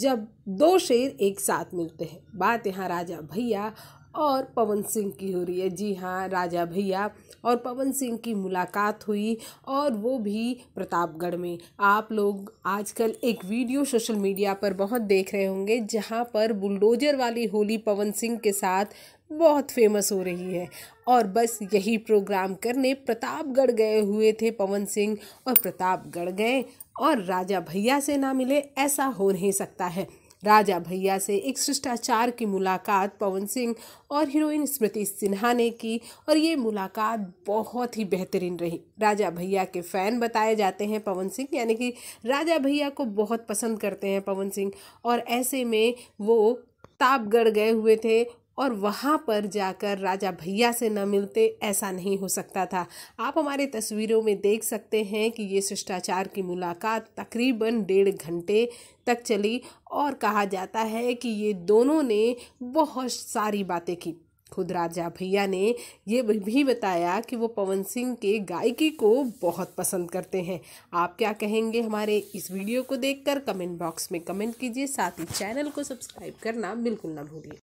जब दो शेर एक साथ मिलते हैं बात यहाँ राजा भैया और पवन सिंह की हो रही है जी हाँ राजा भैया और पवन सिंह की मुलाकात हुई और वो भी प्रतापगढ़ में आप लोग आजकल एक वीडियो सोशल मीडिया पर बहुत देख रहे होंगे जहाँ पर बुलडोजर वाली होली पवन सिंह के साथ बहुत फेमस हो रही है और बस यही प्रोग्राम करने प्रतापगढ़ गए हुए थे पवन सिंह और प्रतापगढ़ गए और राजा भैया से ना मिले ऐसा हो नहीं सकता है राजा भैया से एक शिष्टाचार की मुलाकात पवन सिंह और हीरोइन स्मृति सिन्हा ने की और ये मुलाकात बहुत ही बेहतरीन रही राजा भैया के फ़ैन बताए जाते हैं पवन सिंह यानी कि राजा भैया को बहुत पसंद करते हैं पवन सिंह और ऐसे में वो तापगढ़ गए हुए थे और वहाँ पर जाकर राजा भैया से न मिलते ऐसा नहीं हो सकता था आप हमारे तस्वीरों में देख सकते हैं कि ये शिष्टाचार की मुलाकात तकरीबन डेढ़ घंटे तक चली और कहा जाता है कि ये दोनों ने बहुत सारी बातें की खुद राजा भैया ने ये भी बताया कि वो पवन सिंह के गायकी को बहुत पसंद करते हैं आप क्या कहेंगे हमारे इस वीडियो को देखकर कमेंट बॉक्स में कमेंट कीजिए साथ ही चैनल को सब्सक्राइब करना बिल्कुल ना भूलिए